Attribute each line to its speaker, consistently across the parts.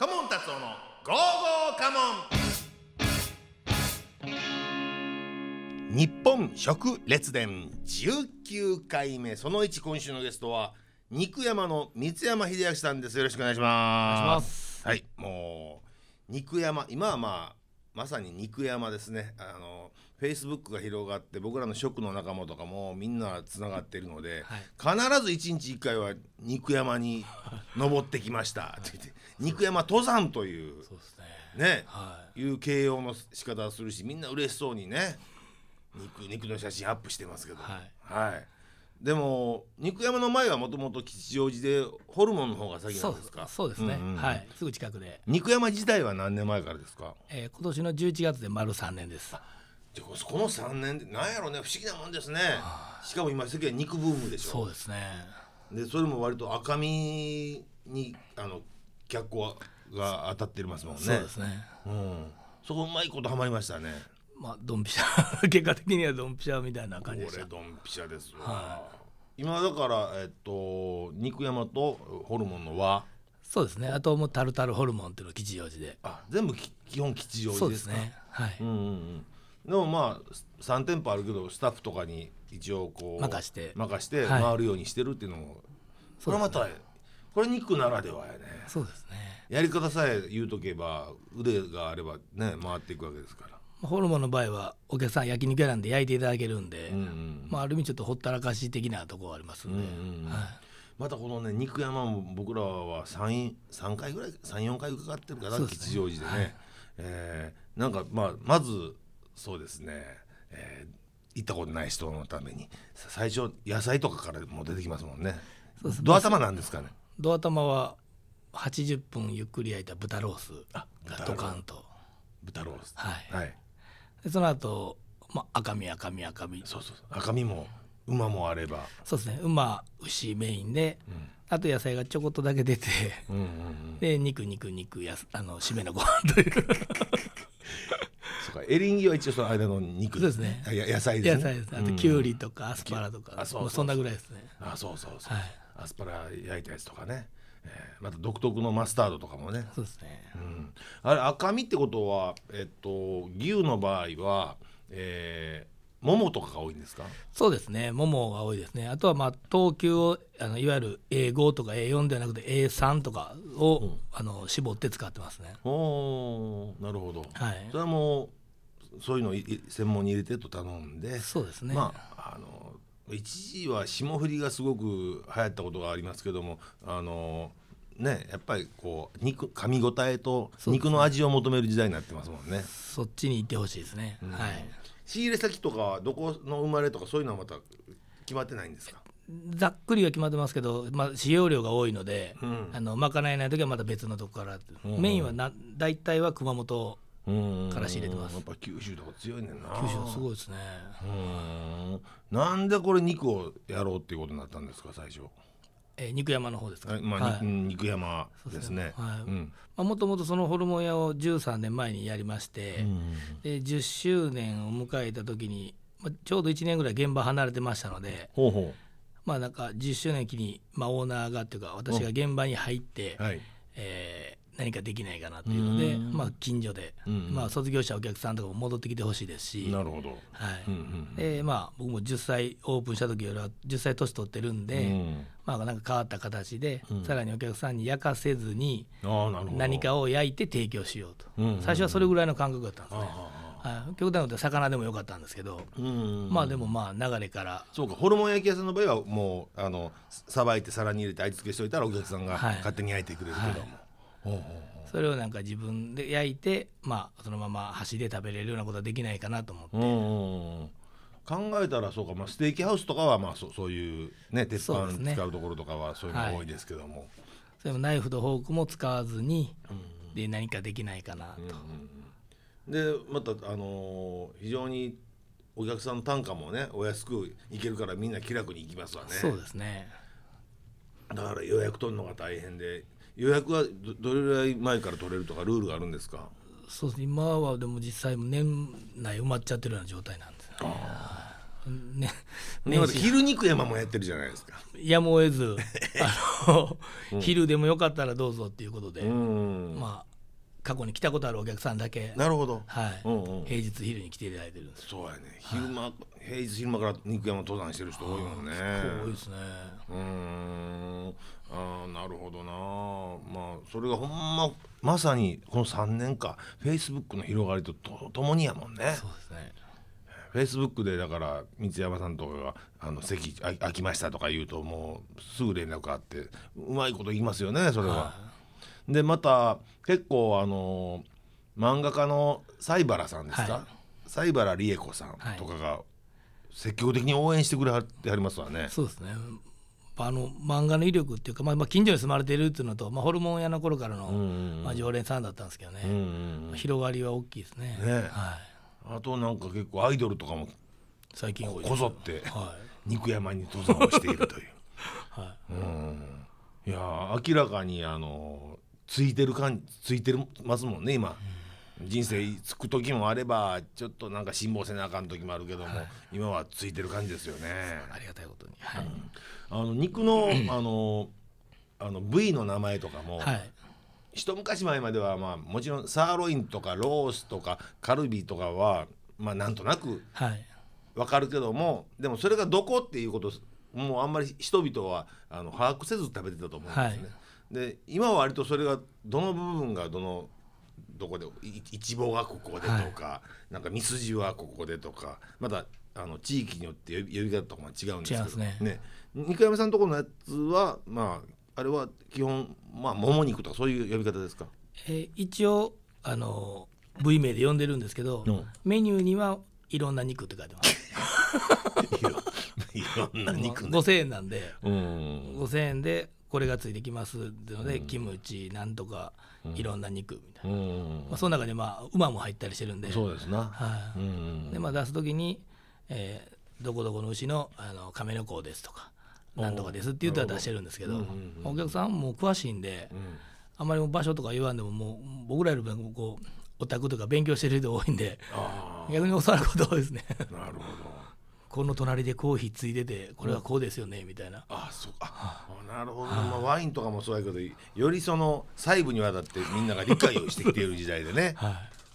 Speaker 1: カモン達夫のゴーゴーカモン日本食列伝19回目その1今週のゲストは肉山の三山秀明さんですよろしくお願いしますはいもう肉山今はまあまさに肉山ですねあのフェイスブックが広がって僕らの食の仲間とかもみんなつながっているので、はい、必ず一日一回は肉山に 登ってきましたって言って、肉山登山というう、ね、ねはい、いう形容の仕方をするしみんな嬉しそうにね肉肉の写真アップしてますけど、はい、はい、でも肉山の前はもともと吉祥寺でホルモンの方が先なんですかそうですね、うんうん、はいすぐ近くで肉山自体は何年前からですか、えー、今年の11月で丸3年ですこの3年でなんやろうね不思議なもんですねしかも今世間肉ブームでしょそうですねでそれも割と赤身にあの脚光が当たってますもんねそうですね、うん、そこうまいことはまりましたねまあドンピシャ 結果的
Speaker 2: にはドンピシャみたいな感じでしこれドンピシャですわ、は
Speaker 1: い、今だからえっと肉山とホルモンの和そうですねあともうタルタルホルモンっていうの吉祥寺であ
Speaker 2: 全部基本吉祥寺ですねはい、うんうんうん
Speaker 1: でもまあ3店舗あるけどスタッフとかに一応こう任して任して回るようにしてるっていうのも、はい、これまた、ね、これ肉ならではやねそうですねやり方さえ言うとけば腕があればね回っていくわけですからホルモンの場合は
Speaker 2: お客さん焼肉屋なんで焼いていただけるんで、うんうん、まあ、ある意味ちょっとほったらかし的なところあります
Speaker 1: んで、うんうんはい、またこのね肉山も僕らは 3, 3回ぐらい34回伺ってるから、ね、吉祥寺でね、はい、えー、なんかまあまずそうですね、えー、行ったことない人のために最初野菜とかからも出てきますもんねそうですド頭なんですかね
Speaker 2: ド頭は80分ゆっくり焼いた豚ロースがドカンと豚ロースはい、はい、でその後、まあ赤身赤身赤身そうそう赤身も馬もあればそうですね馬牛メインで、うん、あと野菜がちょこっとだけ出て、うんうんうん、で肉肉
Speaker 1: 肉やあの締めのご飯というそうかエリンギは一応その間の肉そうですね野菜ですね野菜ですあとキュウリとかアスパラとか、うん、そそんなぐらいですねあそうそうそう、アスパラ焼いたやつとかね、えまた独特のマスタードとかもねそうですね、うん、あれ赤身ってことはえっと牛の場合はえももとかが多いんですか
Speaker 2: そうですねももが多いですねあとはまあ等級をあのいわゆる A5 とか A4 ではなくて A3 とかを、うん、あの絞って使ってますね
Speaker 1: おなるほど、はい、それはもうそういうのを専門に入れてと頼ん
Speaker 2: でそうですね、ま
Speaker 1: あ、あの一時は霜降りがすごく流行ったことがありますけどもあのねやっぱりこう肉噛み応えと肉の味を求める時代になってますもんねそっちに行ってほしいですね、うん、はい仕入れ先とかどこの生まれとかそういうのはまた決まってないんですか
Speaker 2: ざっくりは決まってますけど、まあ、使用量が多いので、うん、あの賄えない時はまた別のとこから、うんうん、メインはな大体は熊本
Speaker 1: からし入れてますやっぱ九州とか強いねんな九州すごいですねうんなんでこれ肉をやろうっていうことになったんですか最初
Speaker 2: え肉山の方ですか、まあ、はい、肉山ですねもともとそのホルモン屋を13年前にやりまして、うん、で10周年を迎えた時に、まあ、ちょうど1年ぐらい現場離れてましたのでまあなんか10周年期に、まあ、オーナーがっていうか私が現場に入って、はい、え何かできないかなというので、まあ、近所で、まあ、卒業したお客さんとかも戻ってきてほしいですしなるほど、はいまあ、僕も10歳オープンした時よりは10歳年取ってるんで、まあ、なんか変わった形で、さらにお客さんに焼かせずに何かを焼いて提供しようと、最初はそれぐらいの感覚だったんですね。はい、極端なことは魚でもよかったんですけど、まあでもまあ流れから
Speaker 1: そうかホルモン焼き屋さんの場合はもうあのさばいて皿に入れて味付けしといたらお客さんが勝手に焼いてくれるけども、
Speaker 2: それをなんか自分で焼いて、まあ、そのまま箸で食べれるようなことはできないかなと思
Speaker 1: って。うんうんうん、考えたらそうか、まあ、ステーキハウスとかは、まあ、そそういう、ね、鉄板使うところとかはそういうの多いですけども、はい、
Speaker 2: それもナイフとフォークも使わずに、うん、で何かできないか
Speaker 1: なと。うんうん、でまた、あのー、非常にお客さんの単価もねお安くいけるからみんな気楽に行きますわね。そうですねだから予約取るのが大変で予約はどれぐらい前から取れるとかルールがあるんですか
Speaker 2: そうです今はでも実際年内埋まっちゃってるような状態なんですよ、ね、ね、ね昼肉山もやってるじゃないですか。やむを得ず、うん、昼でもよかったらどうぞっていうことで、まあ過去に来たことあるお客さんだけなるほど、はい、うんうん、平日昼に来ていただい
Speaker 1: てるんですそうやね昼間、はい、平日昼間から肉山登山してる人多いもんね多いですねうんあなるほどなまあそれがほんままさにこの3年間フェイスブックの広がりととともにやもんねそうですねフェイスブックでだから三山さんとかが「あの席あ空きました」とか言うともうすぐ連絡あってうまいこと言いますよねそれは。でまた結構あの漫画家の西原さんですか、はい、西原理恵子さんとかが積極的に応援してくれはってはりますわね。そうで
Speaker 2: すねあの漫画の威力っていうか、まあ、まあ近所に住まれているっていうのと、まあ、ホルモン屋の頃からの、まあ、常連さんだったんですけどね、広がりは大きいです
Speaker 1: ね、ね、はい、あとなんか結構アイドルとかも最近こぞって、はい、肉山に登山をしているという、はいうん、いや明らかにあのついてる感じついてるますもんね今。人生つく時もあればちょっとなんか辛抱せなあかん時もあるけども、はい、今はついてる感じですよね。ありがたいことに、はい、あの肉の あのあの部位の名前とかも、はい、一昔前までは、まあ、もちろんサーロインとかロースとかカルビとかは、まあ、なんとなくわかるけども、でもそれがどこっていうこともうあんまり人々はあの把握せず食べてたと思うんですね。で今は割とそれがどの部分がどのどこでい一望がここでとか、はい、なんかミスジはここでとかまたあの地域によって呼び方とかも違うんですけどねね二階目さんのところのやつはまああれは基本まあもも肉とかそういう呼び方ですか、
Speaker 2: えー、一応あの
Speaker 1: 部位名で呼んでるんですけど、うん、
Speaker 2: メニューにはいろんな肉って書いてます。いろんな肉、ね、5 0円なんで、うん、5 0円でこれがついてきますので、うん、キムチなんとか、いろんな肉み
Speaker 1: たいな、まあ、その中で、ま
Speaker 2: あ、馬も入ったりしてるんでそうです
Speaker 1: な、はい、でまあ、
Speaker 2: 出す時に、えー、どこどこの牛のあの亀の甲ですとかなんとかですって言ったら出してるんですけど、うんうん、お客さんも詳しいんで、うん、あんまり場所とか言わんでももう僕らよりもこうオタクとか勉強してる人多いんで逆に教わること多いですね。なるほどこの隣でコーヒーついでてこれはこうですよね、みたいなあそ
Speaker 1: うあなるほど、まあ、ワインとかもそうやけどよりその細部にわたってみんなが理解をしてきている時代でね、は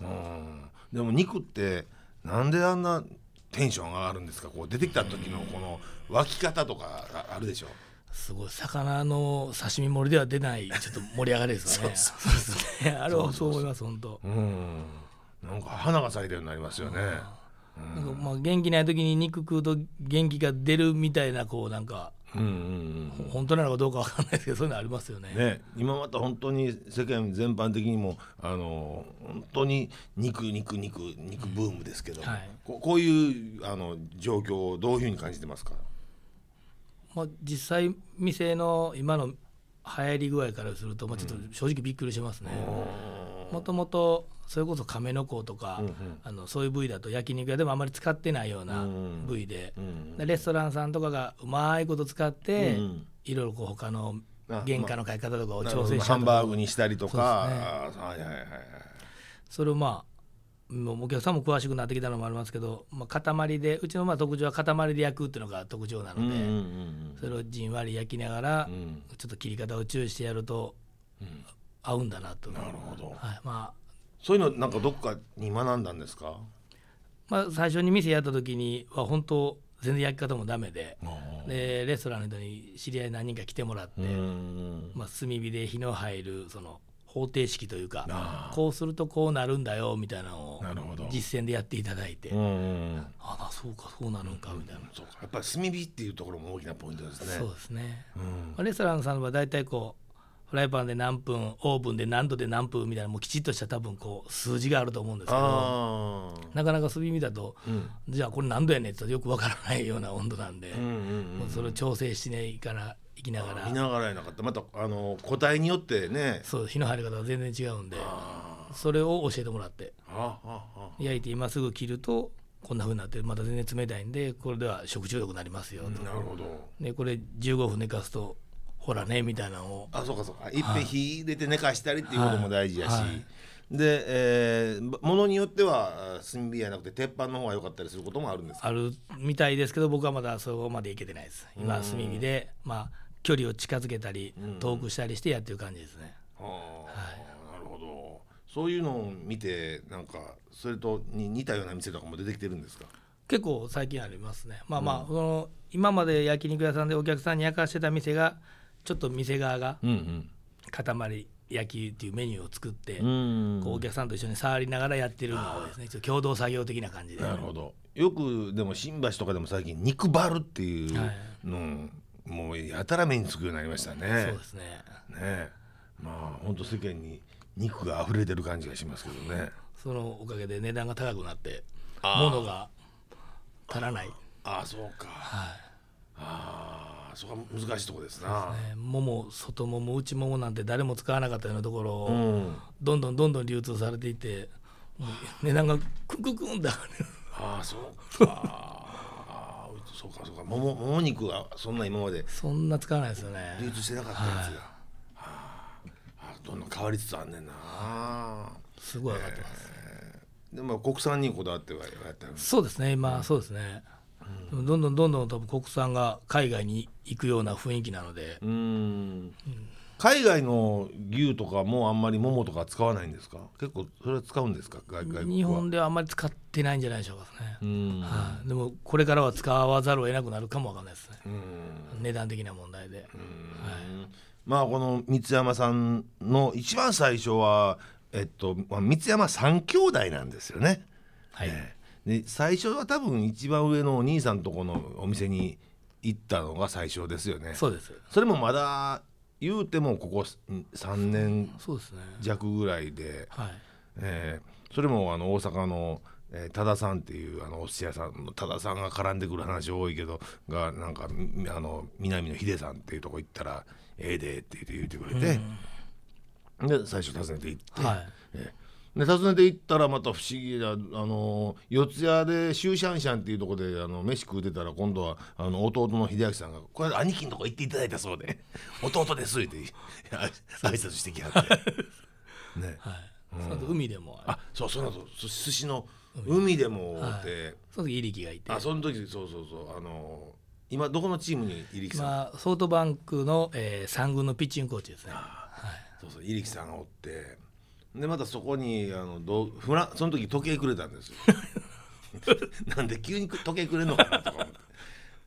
Speaker 1: い、うんでも肉ってなんであんなテンション上がるんですかこう出てきた時のこの湧き方とかあるでしょすご
Speaker 2: い魚の刺身盛りでは出ないちょっと盛り上がりですよね そうそう
Speaker 1: そう あれはそう思います本当うんなんか花が咲いたようになりますよね、
Speaker 2: なんかまあ元気ない時に肉食うと元気が出るみたいなこうなんか、
Speaker 1: うんうんうん、本
Speaker 2: 当なのかどうかわかんないですけどそういうのありますよね。ね
Speaker 1: 今また本当に世間全般的にもあの本当に肉肉肉肉ブームですけど、うんはい、ここういうあの状況をどういうふうに感じてますか、
Speaker 2: まあ、実際店の今の流行り具合からすると、まあ、ちょっと正直びっくりしますね。もともとそれこそ亀の甲とか、うんうん、あのそういう部位だと焼肉屋でもあまり使ってないような部位でうんうん、レストランさんとかがうまいこと使って、うんうん、いろいろこう他の原価の買い方とかを調整したまあ、ハンバーグにしたりとか、ね、はいはいはいはいそれをまあもうお客さんも詳しくなってきたのもありますけど、まあ、塊でうちのまあ特徴は塊で焼くっていうのが特徴なので、うんうんうん、それをじんわり焼きながら、うん、ちょっと切り方を注意してやると、うん、合うんだなとなる
Speaker 1: ほど、はい、まあそういうのなんかどっかに学んだんですか、ま
Speaker 2: あ、最初に店やった時には本当全然焼き方もダメででレストランの人に知り合い何人か来てもらって、まあ、炭火で火の入るその方程式というかこうするとこうなるんだよみたいなのを実践でやっていただいて
Speaker 1: ああそうかそうなのかみたいな、そうかやっぱり炭火っていうところも大きなポイントですねそうですね、
Speaker 2: まあレストランさんはたいこフライパンで何分オーブンで何度で何分みたいなもうきちっとした多分こう数字があると思うんですけどなかなか炭火だと、うん、じゃあこれ何度やねんってよくわからないような温度なんで、うそれを調整しねいかな
Speaker 1: 行きながら見ながらやなかったまたあの個体によってねそ
Speaker 2: う火の入り方が全然違うんでそれを教えてもらって焼
Speaker 1: いて今すぐ切るとこん
Speaker 2: なふうになってまた全然冷たいんでこれでは食中毒になりますよなるほどでこれ分寝かすとほらねみたいなのをあそうかそうか、い、っぺん
Speaker 1: 火入れて寝かしたりっていうことも大事やし、はいはい、で、えー、ものによっては炭火やなくて鉄板の方が良かったりすることもあるんですあ
Speaker 2: るみたいですけど僕はまだそこまでいけてないです今炭火でまあ距離を近づけたり遠くしたりしてやってる感じで
Speaker 1: すね、はあ、なるほどそういうのを見てなんかそれとに似たような店とかも出てきてるんですか
Speaker 2: 結構最近ありますねまあまあ、うん、その今まで焼肉屋さんでお客さんに焼かしてた店がちょっと店側が塊焼きっていうメニューを作って、こうお客さんと一緒に触りながらやってるのがですね共同作業的な感
Speaker 1: じでなるほどよくでも新橋とかでも最近肉バルっていうの、もうやたら目につくようになりましたねそうですねねまあ本当世間に肉が溢れてる感じがしますけどね
Speaker 2: そのおかげで値段が高くなって
Speaker 1: 物が
Speaker 2: 足らないああそうかはい
Speaker 1: ああそこは難しいところですなです、
Speaker 2: ね、もも外もも内ももなんて誰も使わなかったようなところを、うん、どんどんどんどん流通されていて値段が
Speaker 1: クンクンクンってああそうかそうかそうかもももも肉はそんな今までそんな使わないですよね流通してなかったやつが、はいどんどん変わりつつあんねんなすごい上がってます、えー、でも国産にこだわってはやってるそうです
Speaker 2: ね今、うん、そうですねうん、どんどんどんどん多分国産が海外に行くような雰囲
Speaker 1: 気なので、うん、海外の牛とかもあんまりももとか使わないんですか結構それは使うんですか日
Speaker 2: 本ではあんまり使ってないんじゃないでしょうかね、はあ、でもこれからは使わざるを得なくなるかもわかんないですね値段的な問題で、はい、
Speaker 1: まあこの三山さんの一番最初はえっと三山三兄弟なんですよねはい、えーで最初は多分一番上のお兄さんとこのお店に行ったのが最初ですよねそうですそれもまだ言うてもここ3年弱ぐらいで、ね、はいえー、それもあの大阪の、え多田さんっていうあのお寿司屋さんの多田さんが絡んでくる話多いけどがなんかあの南野秀さんっていうとこ行ったら「ええで」って言ってくれて、うん、で最初訪ねて行って、はいえで訪ねて行ったらまた不思議だあの四谷でシューシャンシャンっていうとこであの飯食うてたら今度はあの弟の秀明さんが「これ兄貴のとこ行っていただいたそうで 弟です」って 挨拶してきはってね、はい、うん、海でもあそうそうそう寿司の海でもって、はい、その時いりきがいてあその時そうそうそうあの今どこのチームに入木
Speaker 2: さんソフトバンクの、えー、3軍のピッチングコーチですねは
Speaker 1: い、そうそう入木さんがおってでまたそこにあのどフラその時時計くれたんですよ なんで急に時計くれんのかなとか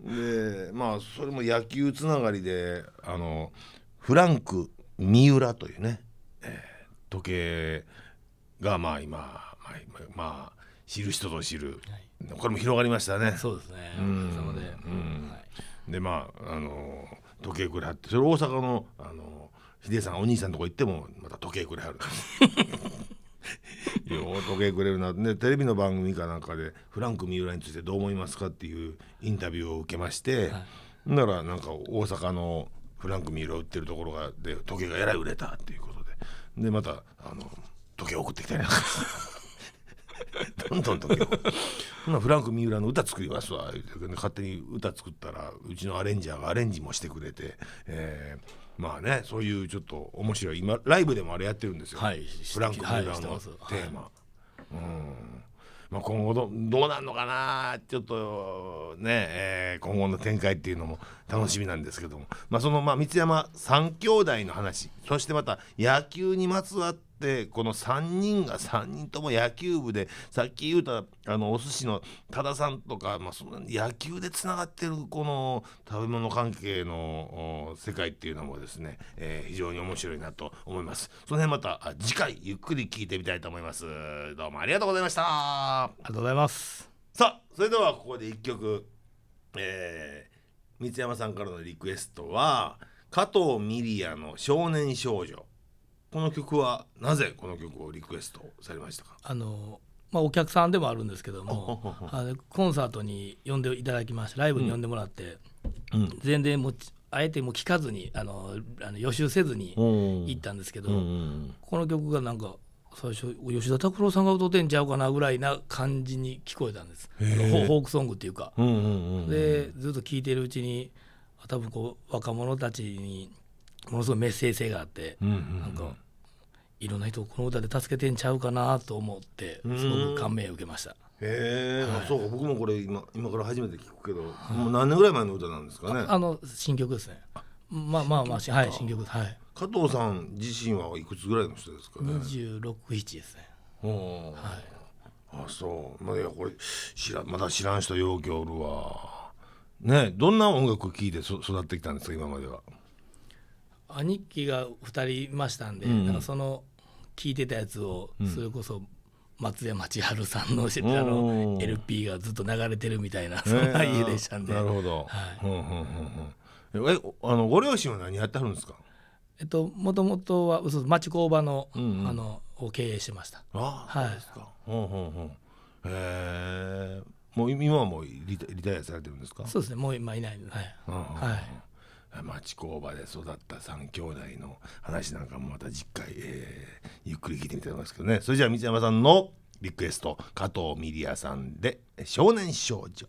Speaker 1: 思ってでまあそれも野球つながりであのフランク三浦というね、えー、時計がまあ今、まあ、まあ、知る人ぞ知る、はい、これも広がりましたねそうですねうんで、はい、でまああの時計くれはってそれ大阪のあのヒデさんお兄さんとこ行ってもまた時計くれはる よう時計くれるなでテレビの番組かなんかでフランク三浦についてどう思いますかっていうインタビューを受けまして、はい、ならなんか大阪のフランク三浦売ってるところがで時計がえらい売れたっていうことででまたあの時計送ってきたりなんか どんどん時計送っフランク三浦の歌作りますわ言て、勝手に歌作ったらうちのアレンジャーがアレンジもしてくれて。えーまあねそういうちょっと面白い今ライブでもあれやってるんですよ、はい、フランク・フュラーのテーマ。うんま今後どどうなるのかなちょっとね、えー、今後の展開っていうのも楽しみなんですけども、まあ、そのまあ三山三兄弟の話そしてまた野球にまつわっってこの3人が3人とも野球部でさっき言うたあのお寿司の多田さんとか、まあ、その野球でつながってるこの食べ物関係の世界っていうのもですね、えー、非常に面白いなと思います。その辺また次回ゆっくり聞いてみたいと思います。どうもありがとうございました。ありがと
Speaker 2: うございます。
Speaker 1: さあそれではここで1曲、えー、三山さんからのリクエストは加藤ミリアの「少年少女」。この曲はなぜこの曲をリクエストされましたか
Speaker 2: あのまあ、お客さんでもあるんですけども あのコンサートに呼んでいただきましてライブに呼んでもらって、うん、全然もあえても聞かずにあのあの予習せずに行ったんですけど、うん、この曲がなんか最初吉田拓郎さんが歌ってんちゃうかなぐらいな感じに聞こえたんですフォークソングっていうか。うんうんうん、でずっと聴いてるうちに多分こう若者たちにものすごいメッセージ性があって、うんうんうん、なんか。いろんな人をこの歌で助けてんちゃうかなと思ってすごく感銘を受
Speaker 1: けました。へえ、はい、そうか僕もこれ今今から初めて聞くけど、はい、もう何年ぐらい前の歌なんですかねあ
Speaker 2: の新曲ですねまあまあまあはい新曲はい
Speaker 1: 加藤さん自身はいくつぐらいの人ですかね267ですねはいあそうまあいやこれ知らまだ知らん人ようおるわねどんな音楽聴いてそ育ってきたんですか今までは
Speaker 2: 兄貴が2人いましたんで、うん、なんかその聞いてたやつを、それこそ松山千春さんのあの LP がずっと流れてるみたいな、そんな家でしたんで、えー、
Speaker 1: なるほど、はいうんうんうん、えあのご両親は何やってはるんですか
Speaker 2: えっともともとは町工場のうんうん、あのを経営してました
Speaker 1: ああ、はい、そうですか、うんうんうん、えもう今はもうリタリタイアされてるんですかそうですねもう今いないはい、うんうんはい町工場で育った3兄弟の話なんかもまた次回、えー、ゆっくり聞いてみたいと思いますけどねそれじゃあ道山さんのリクエスト加藤ミリアさんで「少年少女」。